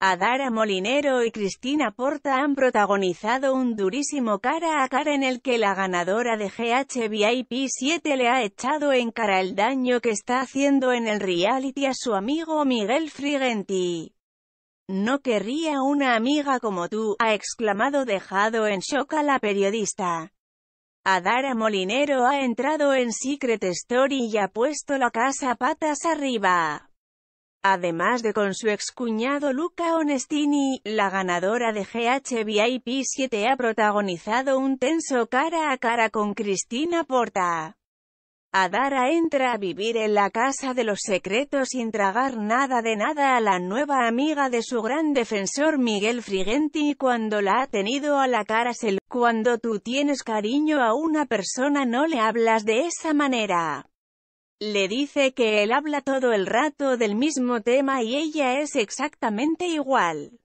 Adara Molinero y Cristina Porta han protagonizado un durísimo cara a cara en el que la ganadora de GHVIP 7 le ha echado en cara el daño que está haciendo en el reality a su amigo Miguel Frigenti. No querría una amiga como tú, ha exclamado dejado en shock a la periodista. Adara Molinero ha entrado en Secret Story y ha puesto la casa patas arriba. Además de con su excuñado Luca Onestini, la ganadora de GHVIP 7 ha protagonizado un tenso cara a cara con Cristina Porta. Adara entra a vivir en la casa de los secretos sin tragar nada de nada a la nueva amiga de su gran defensor Miguel Frigenti cuando la ha tenido a la cara se cuando tú tienes cariño a una persona no le hablas de esa manera. Le dice que él habla todo el rato del mismo tema y ella es exactamente igual.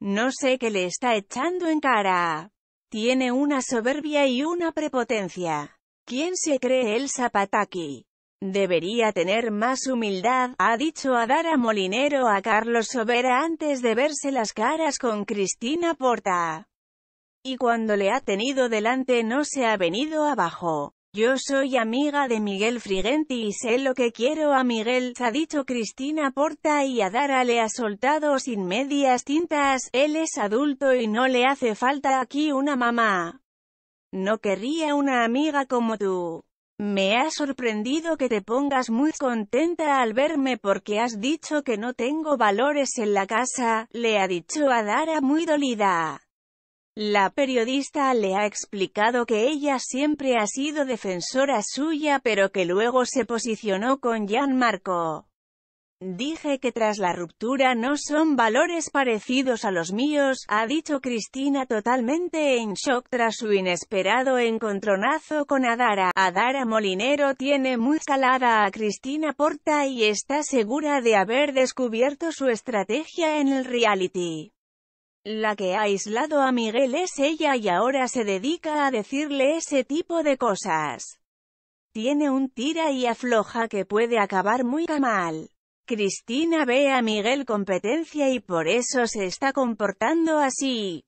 No sé qué le está echando en cara. Tiene una soberbia y una prepotencia. ¿Quién se cree el Zapataki? Debería tener más humildad, ha dicho Adara Molinero a Carlos Sobera antes de verse las caras con Cristina Porta. Y cuando le ha tenido delante no se ha venido abajo. Yo soy amiga de Miguel Frigenti y sé lo que quiero a Miguel, ha dicho Cristina Porta y a Dara le ha soltado sin medias tintas, él es adulto y no le hace falta aquí una mamá. No querría una amiga como tú. Me ha sorprendido que te pongas muy contenta al verme porque has dicho que no tengo valores en la casa, le ha dicho a Dara muy dolida. La periodista le ha explicado que ella siempre ha sido defensora suya pero que luego se posicionó con Gianmarco. Dije que tras la ruptura no son valores parecidos a los míos, ha dicho Cristina totalmente en shock tras su inesperado encontronazo con Adara. Adara Molinero tiene muy calada a Cristina Porta y está segura de haber descubierto su estrategia en el reality. La que ha aislado a Miguel es ella y ahora se dedica a decirle ese tipo de cosas. Tiene un tira y afloja que puede acabar muy mal. Cristina ve a Miguel competencia y por eso se está comportando así.